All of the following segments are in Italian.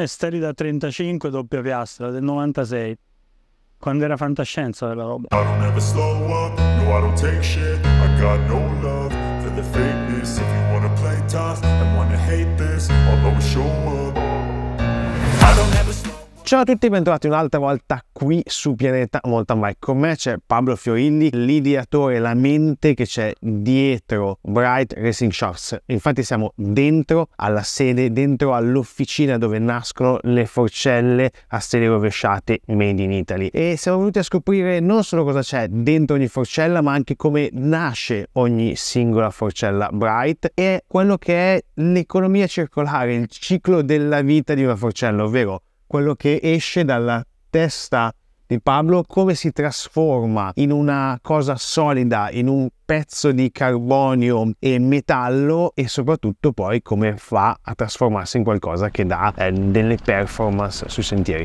esteri da 35 doppia piastra del 96 quando era fantascienza quella roba I don't ever slow up, no I don't take shit I got no love for the fakeness If you wanna play tough and wanna hate this I'll always show up Ciao a tutti, bentornati un'altra volta qui su Pianeta Mountain Bike. Con me c'è Pablo Fiorilli, l'ideatore, la mente che c'è dietro Bright Racing Shorts. Infatti siamo dentro alla sede, dentro all'officina dove nascono le forcelle a stelle rovesciate made in Italy. E siamo venuti a scoprire non solo cosa c'è dentro ogni forcella, ma anche come nasce ogni singola forcella Bright e quello che è l'economia circolare, il ciclo della vita di una forcella, ovvero quello che esce dalla testa di Pablo, come si trasforma in una cosa solida, in un pezzo di carbonio e metallo e soprattutto poi come fa a trasformarsi in qualcosa che dà eh, delle performance sui sentieri.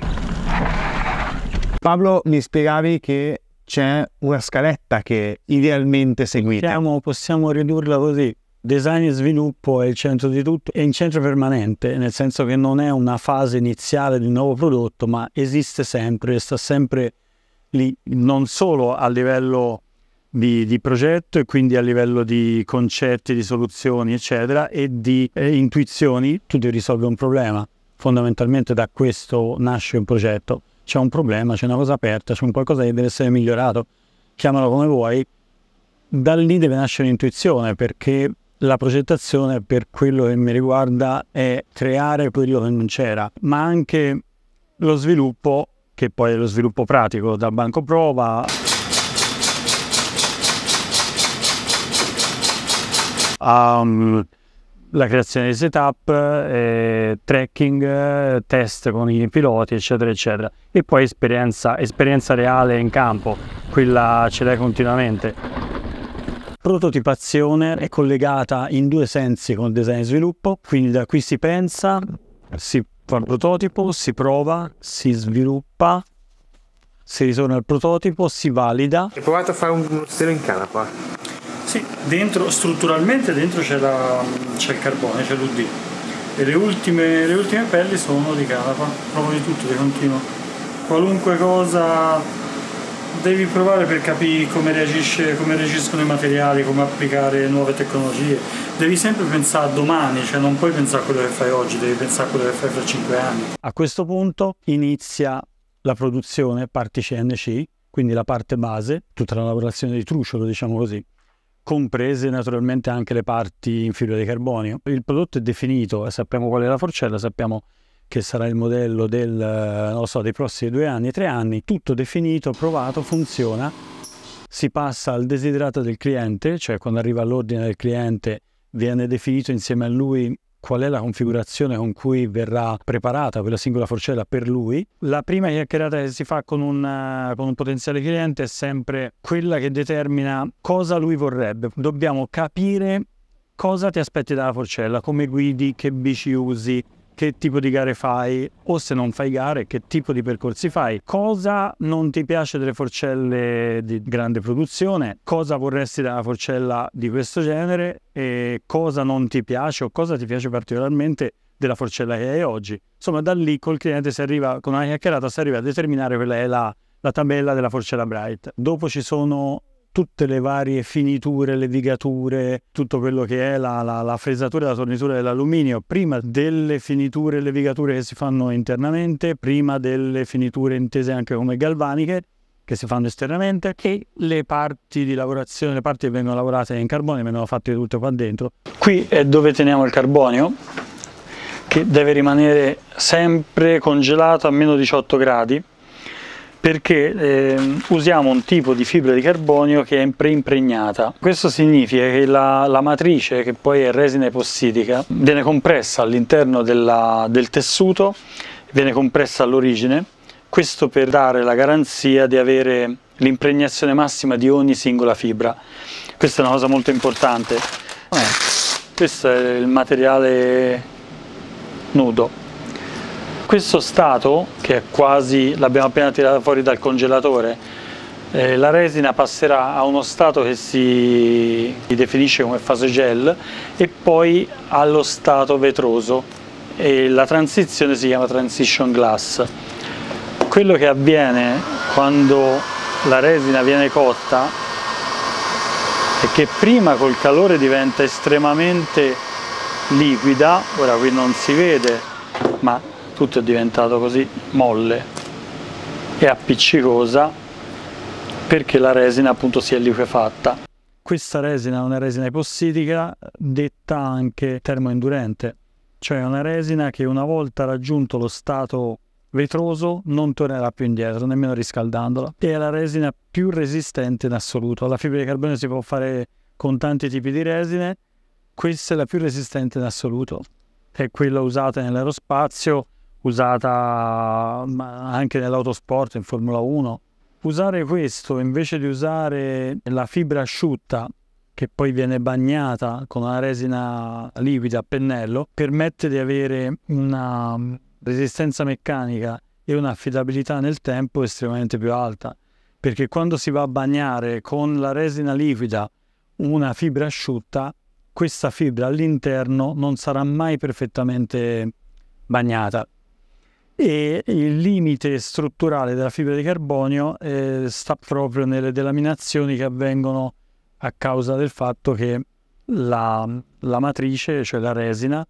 Pablo, mi spiegavi che c'è una scaletta che idealmente seguite. Diciamo, possiamo ridurla così. Design e sviluppo è il centro di tutto, è in centro permanente, nel senso che non è una fase iniziale di un nuovo prodotto, ma esiste sempre sta sempre lì, non solo a livello di, di, progetto e quindi a livello di concetti, di soluzioni, eccetera, e di eh, intuizioni, tu devi risolvere un problema. Fondamentalmente da questo nasce un progetto. C'è un problema, c'è una cosa aperta, c'è un qualcosa che deve essere migliorato, chiamalo come vuoi. Da lì deve nascere l'intuizione perché la progettazione per quello che mi riguarda è creare quello che non c'era, ma anche lo sviluppo, che poi è lo sviluppo pratico, da banco prova alla um, creazione di setup, eh, tracking, test con i piloti, eccetera, eccetera. E poi esperienza, esperienza reale in campo, quella ce l'hai continuamente prototipazione è collegata in due sensi con il design e sviluppo, quindi da qui si pensa, si fa il prototipo, si prova, si sviluppa, si ritorna al prototipo, si valida. Hai provato a fare un stelo in canapa? Sì, dentro, strutturalmente dentro c'è, la, c'è il carbone, c'è l'UD e le ultime, le ultime pelli sono di canapa, proprio di tutto di continuo. Qualunque cosa devi provare per capire come, reagisce, come reagiscono i materiali, come applicare nuove tecnologie. Devi sempre pensare a domani, cioè non puoi pensare a quello che fai oggi, devi pensare a quello che fai fra cinque anni. A questo punto inizia la produzione parti CNC, quindi la parte base, tutta la lavorazione di truciolo, diciamo così, comprese naturalmente anche le parti in fibra di carbonio. Il prodotto è definito, sappiamo qual è la forcella, sappiamo che sarà il modello del, so, dei prossimi due anni, tre anni, tutto definito, provato, funziona, si passa al desiderato del cliente, cioè quando arriva l'ordine del cliente viene definito insieme a lui qual è la configurazione con cui verrà preparata quella singola forcella per lui. La prima chiacchierata che si fa con, una, con un, potenziale cliente è sempre quella che determina cosa lui vorrebbe. Dobbiamo capire cosa ti aspetti dalla forcella, come guidi, che bici usi, che tipo di gare fai o se non fai gare che tipo di percorsi fai, cosa non ti piace delle forcelle di grande produzione, cosa vorresti da una forcella di questo genere e cosa non ti piace o cosa ti piace particolarmente della forcella che hai oggi. Insomma da lì col cliente si arriva, con una chiacchierata si arriva a determinare quella è la, la tabella della forcella Bright. Dopo ci sono tutte le varie finiture, le vigature, tutto quello che è la, la, la fresatura e la tornitura dell'alluminio, prima delle finiture e le vigature che si fanno internamente, prima delle finiture intese anche come galvaniche che si fanno esternamente e le parti di lavorazione, le parti che vengono lavorate in carbonio vengono fatte tutte qua dentro. Qui è dove teniamo il carbonio che deve rimanere sempre congelato a meno 18 gradi perché eh, usiamo un tipo di fibra di carbonio che è preimpregnata. Questo significa che la, la matrice, che poi è resina epossidica, viene compressa all'interno del tessuto, viene compressa all'origine, questo per dare la garanzia di avere l'impregnazione massima di ogni singola fibra. Questa è una cosa molto importante. questo è il materiale nudo. Questo stato che è quasi, l'abbiamo appena tirato fuori dal congelatore, eh, la resina passerà a uno stato che si definisce come fase gel e poi allo stato vetroso e la transizione si chiama transition glass. Quello che avviene quando la resina viene cotta è che prima col calore diventa estremamente liquida, ora qui non si vede, ma tutto è diventato così molle e appiccicosa perché la resina appunto si è liquefatta. Questa resina è una resina ipossidica detta anche termoendurente, cioè una resina che una volta raggiunto lo stato vetroso non tornerà più indietro, nemmeno riscaldandola. E è la resina più resistente in assoluto. La fibra di carbonio si può fare con tanti tipi di resine, questa è la più resistente in assoluto. È quella usata nell'aerospazio, usata mm, anche nell'autosport, in Formula 1. Usare questo invece di usare la fibra asciutta che poi viene bagnata con una resina liquida a pennello, permette di avere una mm, resistenza meccanica e un'affidabilità nel tempo estremamente più alta, perché quando si va a bagnare con la resina liquida una fibra asciutta, questa fibra all'interno non sarà mai perfettamente bagnata, e il limite strutturale della fibra di carbonio eh, sta proprio nelle delaminazioni che avvengono a causa del fatto che la, la matrice, cioè la resina,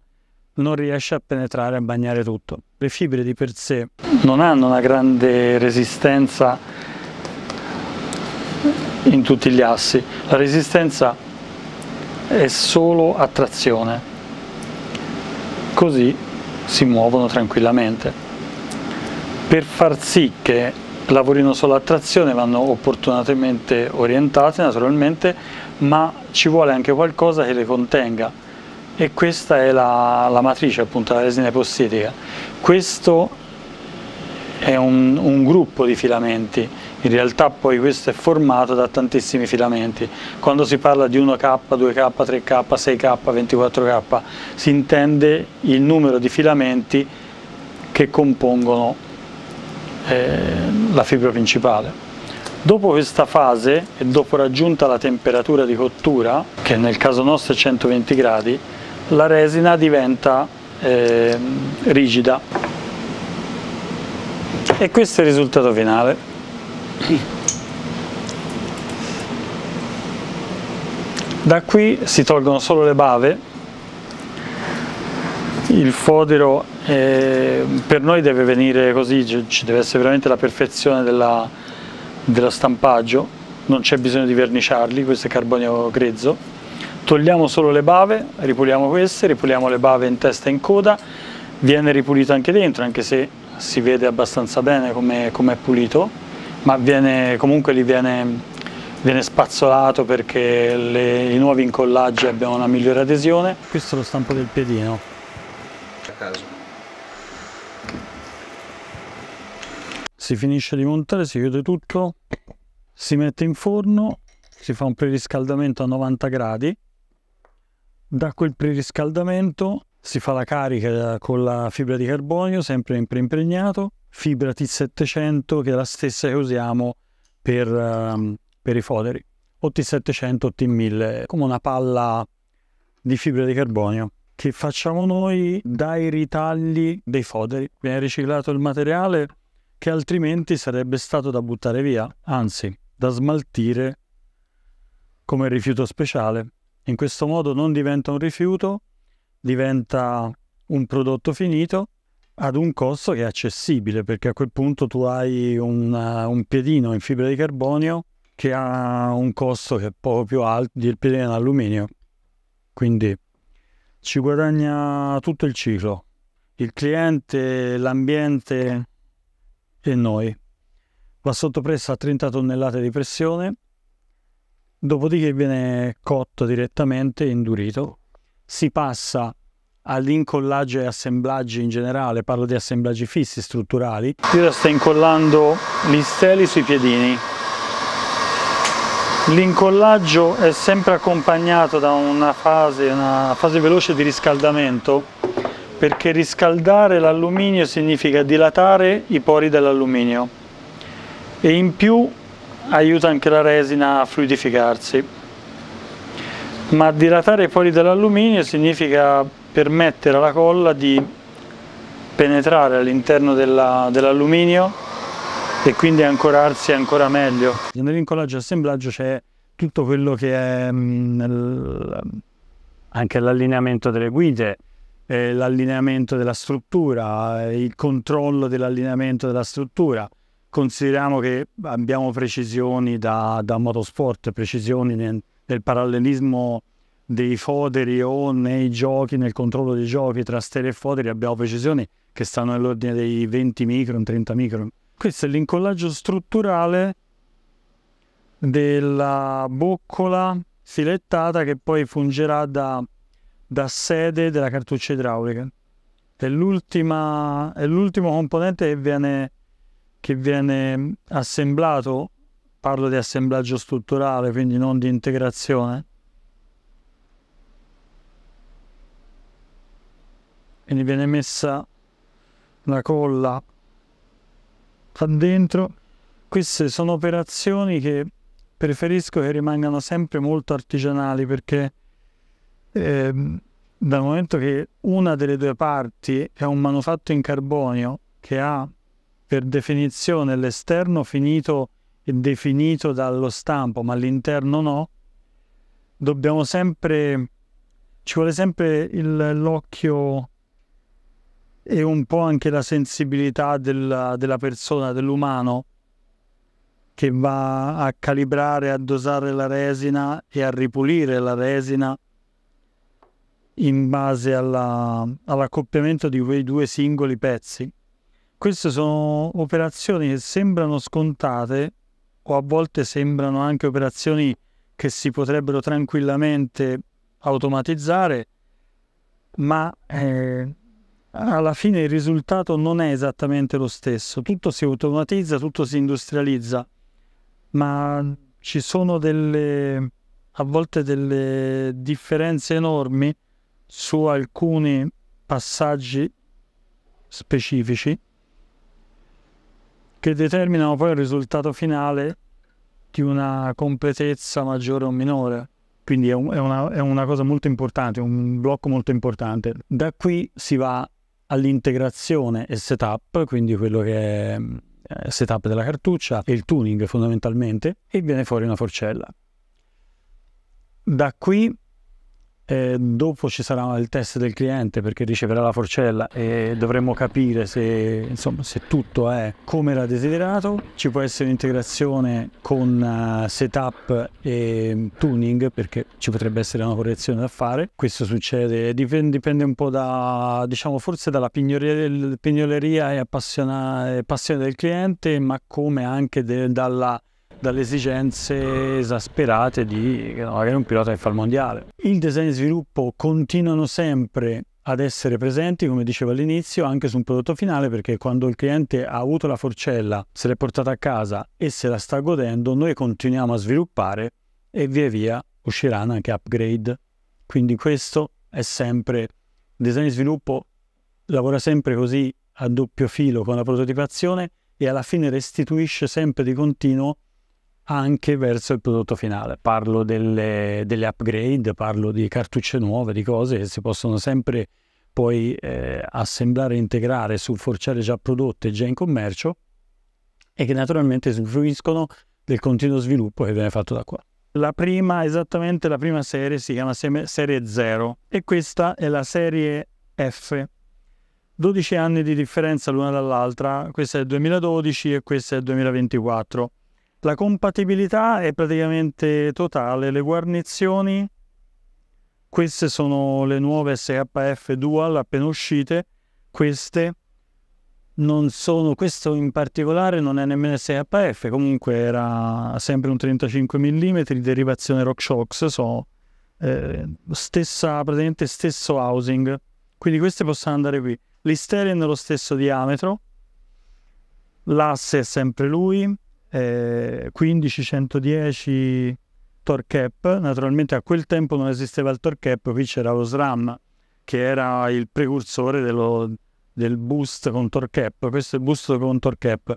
non riesce a penetrare e a bagnare tutto. Le fibre di per sé non hanno una grande resistenza in tutti gli assi, la resistenza è solo a trazione, così si muovono tranquillamente per far sì che lavorino sulla trazione vanno opportunamente orientate naturalmente ma ci vuole anche qualcosa che le contenga e questa è la, la matrice appunto la resina epossidica questo è un, un gruppo di filamenti in realtà poi questo è formato da tantissimi filamenti quando si parla di 1K, 2K, 3K, 6K, 24K si intende il numero di filamenti che compongono eh, la fibra principale. Dopo questa fase e dopo raggiunta la temperatura di cottura, che nel caso nostro è 120 gradi, la resina diventa eh, rigida. E questo è il risultato finale. Da qui si tolgono solo le bave il fodero eh, per noi deve venire così, ci deve essere veramente la perfezione della, dello stampaggio, non c'è bisogno di verniciarli, questo è carbonio grezzo. Togliamo solo le bave, ripuliamo queste, ripuliamo le bave in testa e in coda, viene ripulito anche dentro, anche se si vede abbastanza bene come, come è pulito, ma viene, comunque li viene, viene spazzolato perché le, i nuovi incollaggi abbiano una migliore adesione. Questo è lo stampo del piedino, caso si finisce di montare si chiude tutto si mette in forno si fa un preriscaldamento a 90 gradi da quel preriscaldamento si fa la carica con la fibra di carbonio sempre in preimpregnato fibra T700 che è la stessa che usiamo per, um, per i foderi o T700 o T1000 come una palla di fibra di carbonio che facciamo noi dai ritagli dei foderi. Viene riciclato il materiale che altrimenti sarebbe stato da buttare via, anzi da smaltire come rifiuto speciale. In questo modo non diventa un rifiuto, diventa un prodotto finito ad un costo che è accessibile perché a quel punto tu hai un, eh, un piedino in fibra di carbonio che ha un costo che è poco più alto del piedino in alluminio. Quindi ci guadagna tutto il ciclo, il cliente, l'ambiente e noi. Va sottopressa a 30 tonnellate di pressione, dopodiché viene cotto direttamente, indurito, si passa all'incollaggio e assemblaggi in generale, parlo di assemblaggi fissi, strutturali. Io sto incollando gli steli sui piedini. L'incollaggio è sempre accompagnato da una fase, una fase veloce di riscaldamento perché riscaldare l'alluminio significa dilatare i pori dell'alluminio e in più aiuta anche la resina a fluidificarsi. Ma dilatare i pori dell'alluminio significa permettere alla colla di penetrare all'interno dell'alluminio dell e quindi ancorarsi è ancora meglio. Nell'incollaggio e assemblaggio c'è tutto quello che è mh, mm, anche l'allineamento delle guide, eh, l'allineamento della struttura, eh, il controllo dell'allineamento della struttura. Consideriamo che abbiamo precisioni da, da motosport, precisioni nel, nel parallelismo dei foderi o nei giochi, nel controllo dei giochi tra stere e foderi abbiamo precisioni che stanno nell'ordine dei 20 micron, 30 micron. Questo è l'incollaggio strutturale della boccola filettata che poi fungerà da, da sede della cartuccia idraulica. È, è l'ultimo componente che viene, che viene assemblato, parlo di assemblaggio strutturale, quindi non di integrazione. Quindi viene messa la colla qua dentro. Queste sono operazioni che preferisco che rimangano sempre molto artigianali perché eh, dal momento che una delle due parti è un manufatto in carbonio che ha per definizione l'esterno finito e definito dallo stampo ma l'interno no, dobbiamo sempre, ci vuole sempre l'occhio e un po' anche la sensibilità della, della persona, dell'umano che va a calibrare, a dosare la resina e a ripulire la resina in base alla, all'accoppiamento di quei due singoli pezzi. Queste sono operazioni che sembrano scontate o a volte sembrano anche operazioni che si potrebbero tranquillamente automatizzare, ma eh, Ah, alla fine il risultato non è esattamente lo stesso. Tutto si automatizza, tutto si industrializza, ma ci sono delle, a volte delle differenze enormi su alcuni passaggi specifici che determinano poi il risultato finale di una completezza maggiore o minore. Quindi è, una, è una cosa molto importante, un blocco molto importante. Da qui si va all'integrazione e setup, quindi quello che è eh, setup della cartuccia e il tuning fondamentalmente, e viene fuori una forcella. Da qui eh, dopo ci sarà il test del cliente perché riceverà la forcella e dovremo capire se, insomma, se tutto è come era desiderato. Ci può essere integrazione con uh, setup e tuning perché ci potrebbe essere una correzione da fare. Questo succede, dipende, dipende un po' da, diciamo, forse dalla pignoleria e passione del cliente, ma come anche de, dalla dalle esigenze esasperate di magari un pilota che fa il mondiale. Il design e sviluppo continuano sempre ad essere presenti, come dicevo all'inizio, anche su un prodotto finale, perché quando il cliente ha avuto la forcella, se l'è portata a casa e se la sta godendo, noi continuiamo a sviluppare e via via usciranno anche upgrade. Quindi questo è sempre, il design e sviluppo lavora sempre così a doppio filo con la prototipazione e alla fine restituisce sempre di continuo anche verso il prodotto finale. Parlo delle, delle upgrade, parlo di cartucce nuove, di cose che si possono sempre poi eh, assemblare integrare su forciare già prodotte già in commercio e che naturalmente usufruiscono del continuo sviluppo che viene fatto da qua. La prima, esattamente la prima serie, si chiama Serie 0 e questa è la serie F. 12 anni di differenza l'una dall'altra, questa è il 2012 e questa è il 2024. La compatibilità è praticamente totale, le guarnizioni, queste sono le nuove SHF Dual appena uscite, queste non sono, questo in particolare non è nemmeno SHF, comunque era sempre un 35 mm derivazione RockShox, so, eh, stessa, praticamente stesso housing, quindi queste possono andare qui. L'Isterian è nello stesso diametro, l'asse è sempre lui, 15-110 torque cap. Naturalmente a quel tempo non esisteva il torque cap, qui c'era lo SRAM che era il precursore dello, del boost con torque cap. Questo è il boost con torque cap.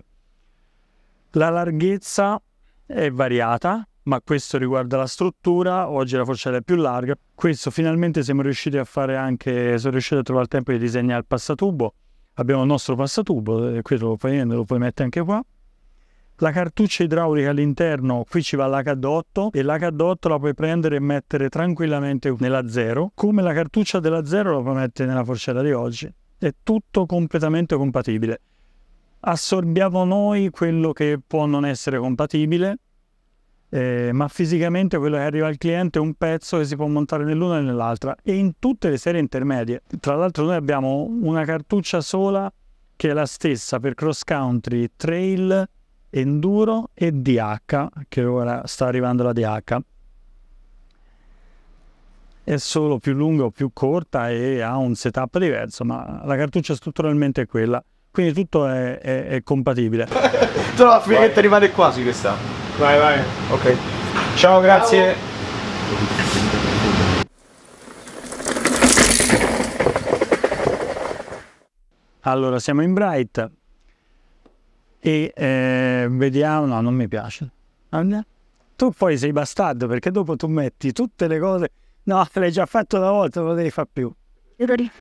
La larghezza è variata, ma questo riguarda la struttura. Oggi la forcella è più larga. Questo finalmente siamo riusciti a fare anche. Sono riusciti a trovare il tempo di disegnare il passatubo. Abbiamo il nostro passatubo, eh, qui lo puoi, lo puoi mettere anche qua. La cartuccia idraulica all'interno, qui ci va l'H8 e l'H8 la puoi prendere e mettere tranquillamente nella 0, come la cartuccia della 0 la puoi mettere nella forcella di oggi. È tutto completamente compatibile. Assorbiamo noi quello che può non essere compatibile, eh, ma fisicamente quello che arriva al cliente è un pezzo che si può montare nell'una e nell'altra e in tutte le serie intermedie. Tra l'altro noi abbiamo una cartuccia sola che è la stessa per cross country, trail Enduro e DH, che ora sta arrivando la DH. È solo più lunga o più corta e ha un setup diverso, ma la cartuccia strutturalmente è quella. Quindi tutto è, è, è compatibile. Trova finché ti rimane quasi questa. Vai, vai. Ok. Ciao, grazie. Ciao. Allora, siamo in Bright, e eh, vediamo, no, non mi piace. Tu poi sei bastardo perché dopo tu metti tutte le cose, no, l'hai già fatto una volta, non lo devi fare più.